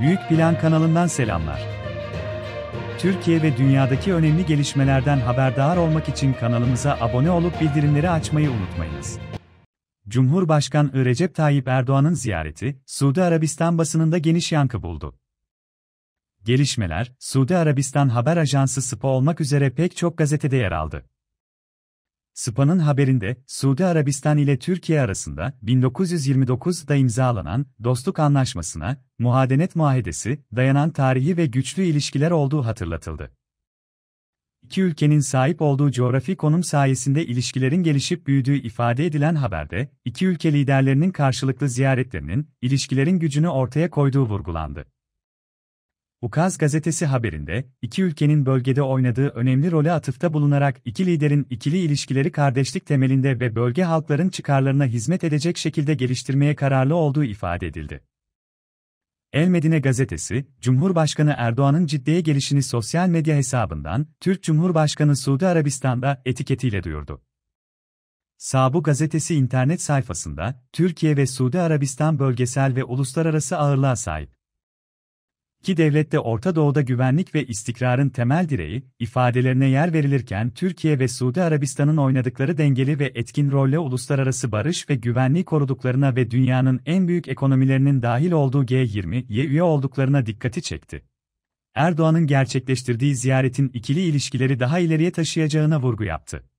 Büyük Plan kanalından selamlar. Türkiye ve dünyadaki önemli gelişmelerden haberdar olmak için kanalımıza abone olup bildirimleri açmayı unutmayınız. Cumhurbaşkanı Recep Tayyip Erdoğan'ın ziyareti, Suudi Arabistan basınında geniş yankı buldu. Gelişmeler, Suudi Arabistan haber ajansı SPO olmak üzere pek çok gazetede yer aldı. Spa'nın haberinde, Suudi Arabistan ile Türkiye arasında 1929'da imzalanan dostluk anlaşmasına, muhadenet muahedesi, dayanan tarihi ve güçlü ilişkiler olduğu hatırlatıldı. İki ülkenin sahip olduğu coğrafi konum sayesinde ilişkilerin gelişip büyüdüğü ifade edilen haberde, iki ülke liderlerinin karşılıklı ziyaretlerinin, ilişkilerin gücünü ortaya koyduğu vurgulandı. Ukaz gazetesi haberinde, iki ülkenin bölgede oynadığı önemli role atıfta bulunarak iki liderin ikili ilişkileri kardeşlik temelinde ve bölge halkların çıkarlarına hizmet edecek şekilde geliştirmeye kararlı olduğu ifade edildi. El Medine gazetesi, Cumhurbaşkanı Erdoğan'ın ciddiye gelişini sosyal medya hesabından, Türk Cumhurbaşkanı Suudi Arabistan'da etiketiyle duyurdu. Sabu gazetesi internet sayfasında, Türkiye ve Suudi Arabistan bölgesel ve uluslararası ağırlığa sahip ki devlette Orta Doğu'da güvenlik ve istikrarın temel direği, ifadelerine yer verilirken Türkiye ve Suudi Arabistan'ın oynadıkları dengeli ve etkin rolle uluslararası barış ve güvenliği koruduklarına ve dünyanın en büyük ekonomilerinin dahil olduğu G20'ye üye olduklarına dikkati çekti. Erdoğan'ın gerçekleştirdiği ziyaretin ikili ilişkileri daha ileriye taşıyacağına vurgu yaptı.